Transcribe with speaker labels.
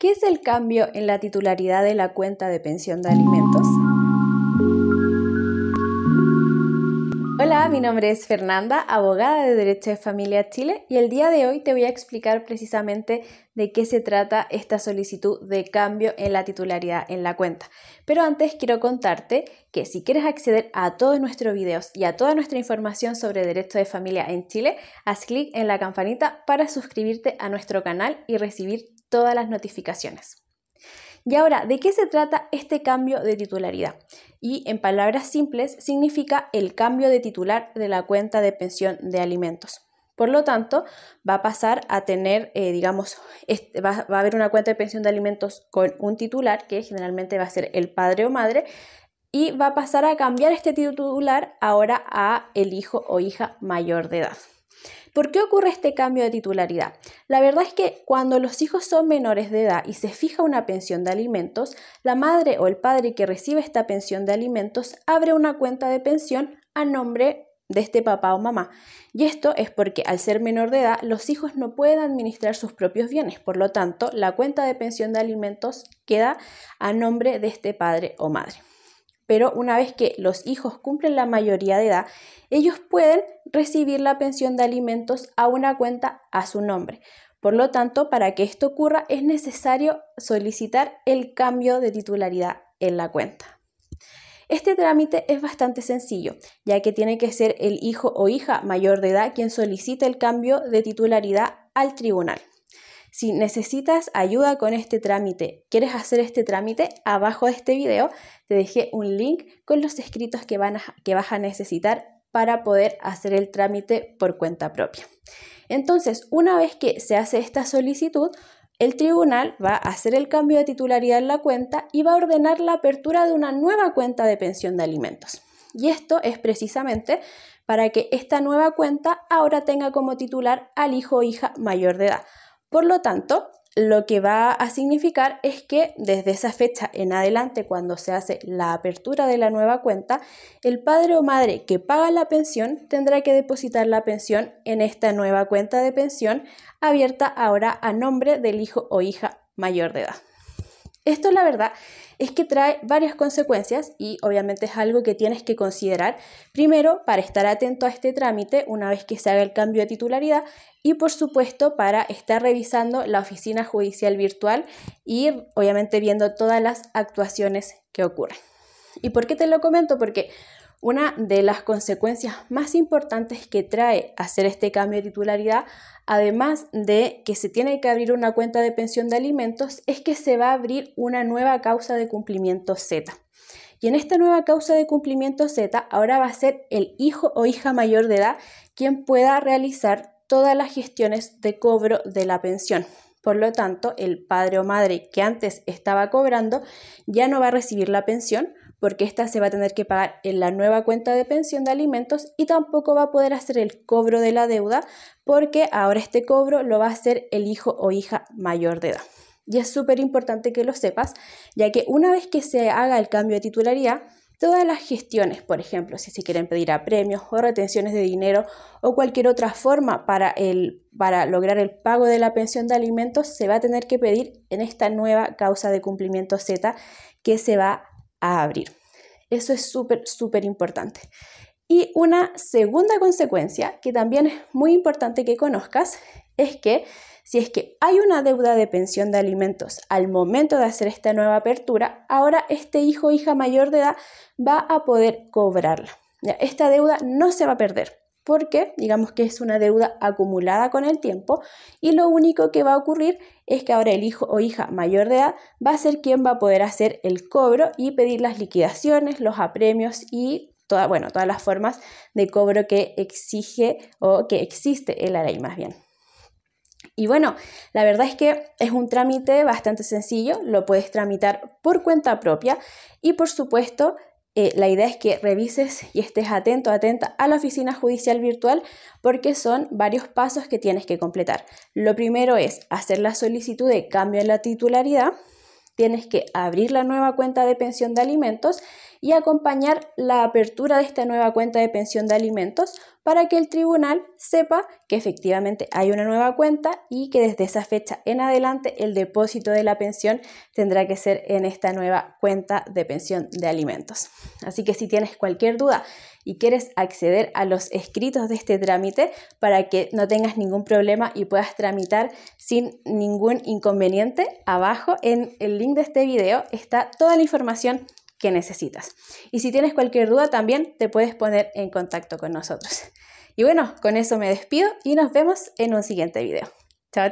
Speaker 1: ¿Qué es el cambio en la titularidad de la cuenta de pensión de alimentos? mi nombre es Fernanda, abogada de Derecho de Familia Chile y el día de hoy te voy a explicar precisamente de qué se trata esta solicitud de cambio en la titularidad en la cuenta. Pero antes quiero contarte que si quieres acceder a todos nuestros videos y a toda nuestra información sobre Derecho de Familia en Chile, haz clic en la campanita para suscribirte a nuestro canal y recibir todas las notificaciones. Y ahora, ¿de qué se trata este cambio de titularidad? Y en palabras simples, significa el cambio de titular de la cuenta de pensión de alimentos. Por lo tanto, va a pasar a tener, eh, digamos, este, va, a haber una cuenta de pensión de alimentos con un titular, que generalmente va a ser el padre o madre, y va a pasar a cambiar este titular ahora a el hijo o hija mayor de edad. ¿Por qué ocurre este cambio de titularidad? La verdad es que cuando los hijos son menores de edad y se fija una pensión de alimentos, la madre o el padre que recibe esta pensión de alimentos abre una cuenta de pensión a nombre de este papá o mamá. Y esto es porque al ser menor de edad los hijos no pueden administrar sus propios bienes, por lo tanto la cuenta de pensión de alimentos queda a nombre de este padre o madre pero una vez que los hijos cumplen la mayoría de edad, ellos pueden recibir la pensión de alimentos a una cuenta a su nombre. Por lo tanto, para que esto ocurra es necesario solicitar el cambio de titularidad en la cuenta. Este trámite es bastante sencillo, ya que tiene que ser el hijo o hija mayor de edad quien solicite el cambio de titularidad al tribunal. Si necesitas ayuda con este trámite, quieres hacer este trámite, abajo de este video te dejé un link con los escritos que, que vas a necesitar para poder hacer el trámite por cuenta propia. Entonces, una vez que se hace esta solicitud, el tribunal va a hacer el cambio de titularidad en la cuenta y va a ordenar la apertura de una nueva cuenta de pensión de alimentos. Y esto es precisamente para que esta nueva cuenta ahora tenga como titular al hijo o hija mayor de edad. Por lo tanto, lo que va a significar es que desde esa fecha en adelante, cuando se hace la apertura de la nueva cuenta, el padre o madre que paga la pensión tendrá que depositar la pensión en esta nueva cuenta de pensión abierta ahora a nombre del hijo o hija mayor de edad. Esto la verdad es que trae varias consecuencias y obviamente es algo que tienes que considerar primero para estar atento a este trámite una vez que se haga el cambio de titularidad y por supuesto para estar revisando la oficina judicial virtual y e obviamente viendo todas las actuaciones que ocurren. ¿Y por qué te lo comento? Porque una de las consecuencias más importantes que trae hacer este cambio de titularidad, además de que se tiene que abrir una cuenta de pensión de alimentos, es que se va a abrir una nueva causa de cumplimiento Z. Y en esta nueva causa de cumplimiento Z, ahora va a ser el hijo o hija mayor de edad quien pueda realizar todas las gestiones de cobro de la pensión. Por lo tanto, el padre o madre que antes estaba cobrando ya no va a recibir la pensión, porque ésta se va a tener que pagar en la nueva cuenta de pensión de alimentos y tampoco va a poder hacer el cobro de la deuda porque ahora este cobro lo va a hacer el hijo o hija mayor de edad. Y es súper importante que lo sepas, ya que una vez que se haga el cambio de titularidad, todas las gestiones, por ejemplo, si se quieren pedir a premios o retenciones de dinero o cualquier otra forma para, el, para lograr el pago de la pensión de alimentos, se va a tener que pedir en esta nueva causa de cumplimiento Z que se va a abrir. Eso es súper, súper importante. Y una segunda consecuencia que también es muy importante que conozcas es que si es que hay una deuda de pensión de alimentos al momento de hacer esta nueva apertura, ahora este hijo o hija mayor de edad va a poder cobrarla. Esta deuda no se va a perder porque digamos que es una deuda acumulada con el tiempo y lo único que va a ocurrir es que ahora el hijo o hija mayor de edad va a ser quien va a poder hacer el cobro y pedir las liquidaciones, los apremios y toda, bueno, todas las formas de cobro que exige o que existe en la ley más bien. Y bueno, la verdad es que es un trámite bastante sencillo, lo puedes tramitar por cuenta propia y por supuesto eh, la idea es que revises y estés atento, atenta a la oficina judicial virtual porque son varios pasos que tienes que completar. Lo primero es hacer la solicitud de cambio en la titularidad tienes que abrir la nueva cuenta de pensión de alimentos y acompañar la apertura de esta nueva cuenta de pensión de alimentos para que el tribunal sepa que efectivamente hay una nueva cuenta y que desde esa fecha en adelante el depósito de la pensión tendrá que ser en esta nueva cuenta de pensión de alimentos. Así que si tienes cualquier duda y quieres acceder a los escritos de este trámite para que no tengas ningún problema y puedas tramitar sin ningún inconveniente, abajo en el link de este video está toda la información que necesitas. Y si tienes cualquier duda también te puedes poner en contacto con nosotros. Y bueno, con eso me despido y nos vemos en un siguiente video. Chao.